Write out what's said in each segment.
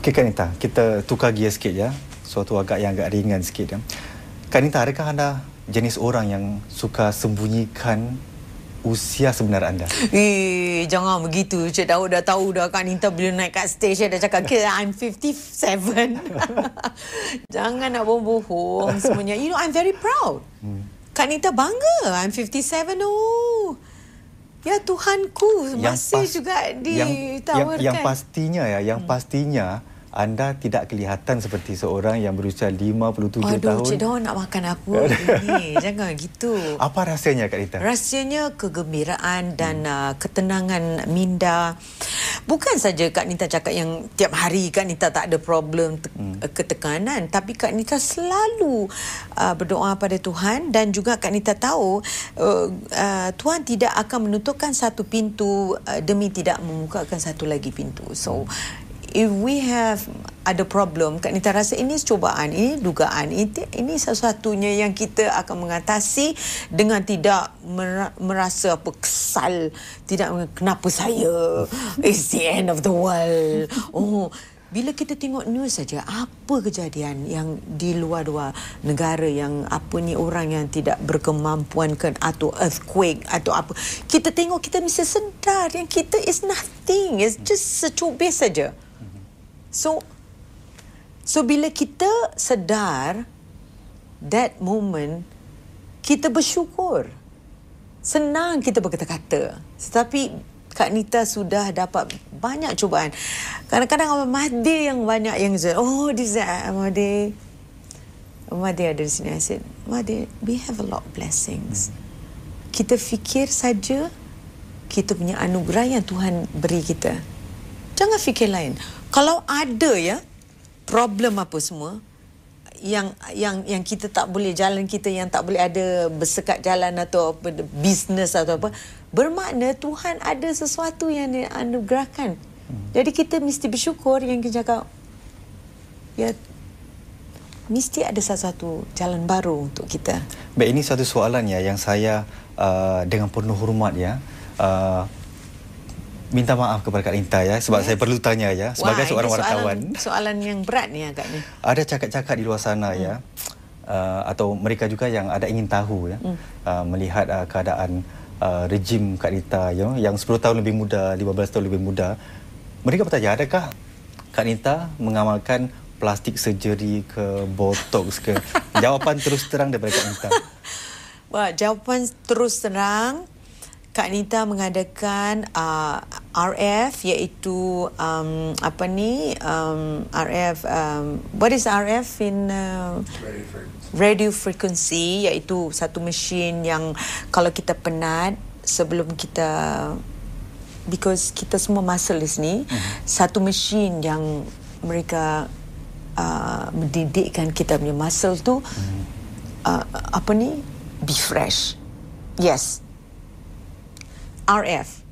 Okey Kanita, kita tukar gear sikit ya. Suatu agak yang agak ringan sikit ya. Kanita, adakah anda jenis orang yang suka sembunyikan usia sebenar anda? Eh, jangan begitu. Cik Daud dah tahu dah kan Inta bila naik kat stage dia cakap, okay, I'm 57. jangan nak bohong-bohong semuanya. You know, I'm very proud. Hmm. Kanita bangga. I'm 57. Oh. Ya Tuhanku masih pas, juga ditawarkan. Yang, yang pastinya ya, yang hmm. pastinya anda tidak kelihatan seperti seorang yang berusia 57 Aduh, tahun. Aduh, Cik Dawan nak makan aku. ini. Jangan gitu. Apa rahsianya, Kak Rita? Rahsianya kegembiraan dan hmm. uh, ketenangan minda. Bukan saja Kak Nita cakap yang tiap hari Kak Nita tak ada problem te- hmm. Eh, ketekanan. Tapi Kak Nita selalu uh, berdoa pada Tuhan. Dan juga Kak Nita tahu uh, uh, Tuhan tidak akan menutupkan satu pintu uh, demi tidak membukakan satu lagi pintu. So, hmm if we have ada problem Kak Nita rasa ini cubaan ini dugaan ini, ini sesuatunya yang kita akan mengatasi dengan tidak merasa apa kesal tidak kenapa saya it's the end of the world oh bila kita tengok news saja apa kejadian yang di luar-luar negara yang apa ni orang yang tidak berkemampuan ke atau earthquake atau apa kita tengok kita mesti sedar yang kita is nothing it's just secubis saja So so bila kita sedar that moment kita bersyukur. Senang kita berkata-kata. Tetapi Kak Nita sudah dapat banyak cubaan. Kadang-kadang Abang Mahdi yang banyak yang say, oh, this ah, is Abang Mahdi. Abang Mahdi ada di sini. I said, Mahdi, we have a lot of blessings. Kita fikir saja kita punya anugerah yang Tuhan beri kita jangan fikir lain. Kalau ada ya problem apa semua yang yang yang kita tak boleh jalan kita yang tak boleh ada bersekat jalan atau apa bisnes atau apa bermakna Tuhan ada sesuatu yang dianugerahkan. Hmm. Jadi kita mesti bersyukur yang kita cakap ya mesti ada satu jalan baru untuk kita. Baik ini satu soalan ya yang saya uh, dengan penuh hormat ya. Uh, minta maaf kepada Kak Linta ya sebab yes. Ya. saya perlu tanya ya sebagai Wah, seorang wartawan. Soalan, soalan yang berat ni agaknya. Ada cakap-cakap di luar sana ya, hmm. ya. Uh, atau mereka juga yang ada ingin tahu ya hmm. uh, melihat uh, keadaan uh, rejim Kak Linta ya yang 10 tahun lebih muda, 15 tahun lebih muda. Mereka bertanya adakah Kak Rita mengamalkan plastik surgery ke botox ke? Jawapan terus terang daripada Kak Rita. Wah, jawapan terus terang Kak Nita mengadakan uh, RF iaitu um, apa ni um, RF um, what is RF in uh, radio frequency iaitu satu mesin yang kalau kita penat sebelum kita because kita semua muscles ni mm-hmm. satu mesin yang mereka uh, mendidikkan kita punya muscle tu mm-hmm. uh, apa ni be fresh yes RF.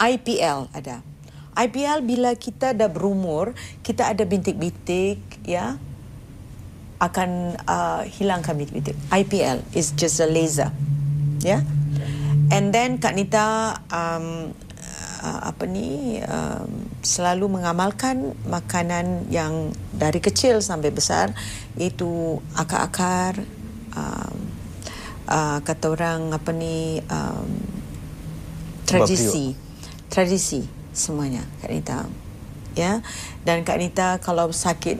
IPL ada. IPL bila kita dah berumur, kita ada bintik-bintik ya akan uh, hilangkan bintik-bintik. IPL is just a laser. Ya. Yeah? And then Kak Nita um, uh, apa ni um, selalu mengamalkan makanan yang dari kecil sampai besar itu akar-akar um, uh, kata orang apa ni um, tradisi tradisi semuanya Kak Nita ya dan Kak Nita kalau sakit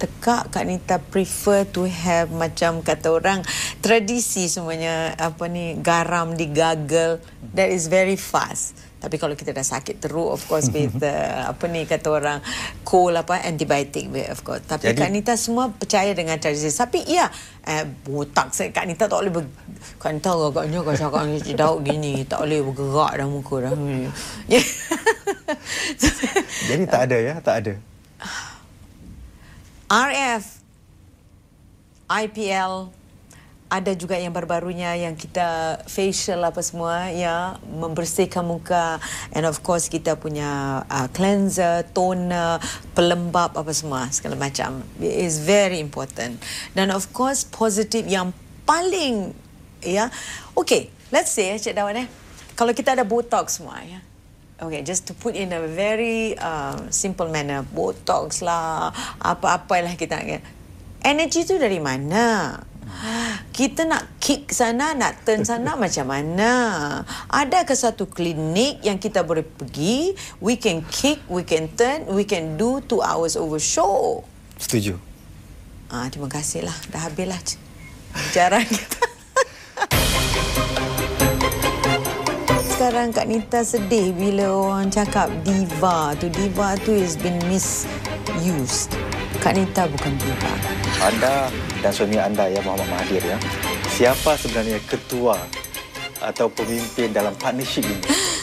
tekak Kak Nita prefer to have macam kata orang tradisi semuanya apa ni garam digagal that is very fast tapi kalau kita dah sakit teruk, of course with the, apa ni kata orang cold apa antibiotic of course. Tapi Jadi, Kak Nita semua percaya dengan tradisi. Tapi iya, eh, botak saya Kak Nita tak boleh ber... Kak Nita agaknya kau cakap ni cedauk gini, tak boleh bergerak dah muka dah. Jadi tak ada ya, tak ada. RF, IPL, ada juga yang baru-barunya yang kita facial apa semua ya membersihkan muka and of course kita punya uh, cleanser, toner, pelembap apa semua segala macam It is very important. Dan of course positif yang paling ya. Okay, let's say eh, Cik Dawan eh. Kalau kita ada botox semua ya. Okay, just to put in a very uh, simple manner, botox lah, apa-apa lah kita. Ya. Energy tu dari mana? kita nak kick sana, nak turn sana macam mana? Ada ke satu klinik yang kita boleh pergi, we can kick, we can turn, we can do two hours over show? Setuju. Ah, terima kasihlah. Dah habislah jarang kita. Sekarang Kak Nita sedih bila orang cakap diva tu. Diva tu has been misused. Kak Nita bukan diva. Ada dan suami anda ya Muhammad Mahathir ya. Siapa sebenarnya ketua atau pemimpin dalam partnership ini?